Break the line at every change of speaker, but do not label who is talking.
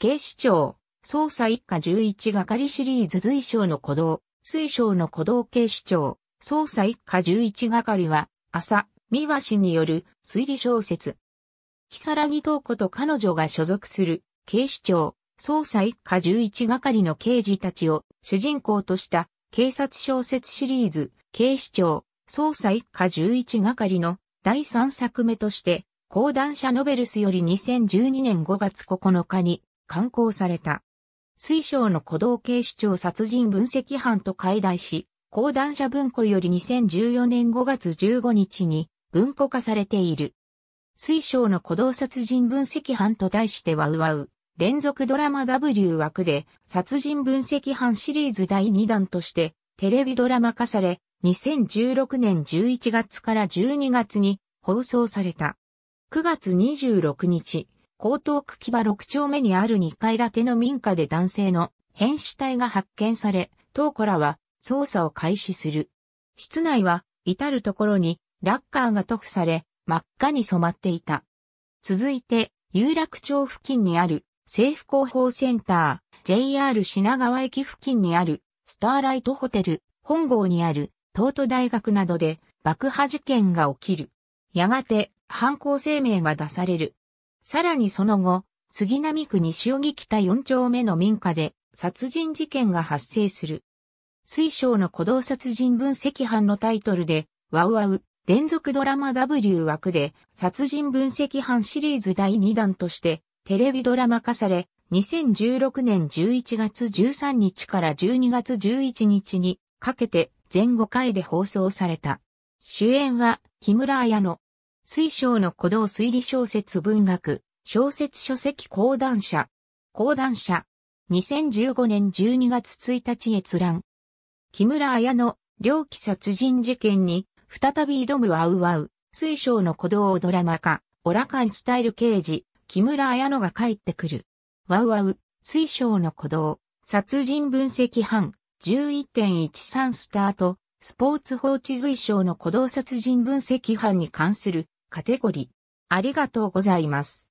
警視庁、捜査一課11係シリーズ随章の鼓動、水章の鼓動警視庁、捜査一課11係は、朝、三和氏による推理小説。木更木東子と彼女が所属する警視庁、捜査一課11係の刑事たちを主人公とした警察小説シリーズ、警視庁、捜査一課11係の第3作目として、講談社ノベルスより2012年5月9日に刊行された。水晶の鼓動警視庁殺人分析班と解題し、講談社文庫より2014年5月15日に文庫化されている。水晶の鼓動殺人分析班と題してはうわう、連続ドラマ W 枠で殺人分析班シリーズ第2弾としてテレビドラマ化され、2016年11月から12月に放送された。9月26日、江東区木場6丁目にある2階建ての民家で男性の変死体が発見され、当子らは捜査を開始する。室内は至るところにラッカーが塗布され、真っ赤に染まっていた。続いて、有楽町付近にある政府広報センター、JR 品川駅付近にあるスターライトホテル、本郷にある東都大学などで爆破事件が起きる。やがて犯行声明が出される。さらにその後、杉並区西荻北4丁目の民家で殺人事件が発生する。水晶の鼓動殺人分析班のタイトルで、ワウワウ連続ドラマ W 枠で殺人分析班シリーズ第2弾としてテレビドラマ化され、2016年11月13日から12月11日にかけて全5回で放送された。主演は木村彩乃、水晶の鼓動推理小説文学、小説書籍講談社。講談社。2015年12月1日閲覧。木村綾乃、猟奇殺人事件に、再び挑むワウワウ、水晶の鼓動をドラマ化、オラカンスタイル刑事、木村綾乃が帰ってくる。ワウワウ、水晶の鼓動、殺人分析班、11.13スタート、スポーツ放置随章の鼓動殺人分析班に関するカテゴリー。ありがとうございます。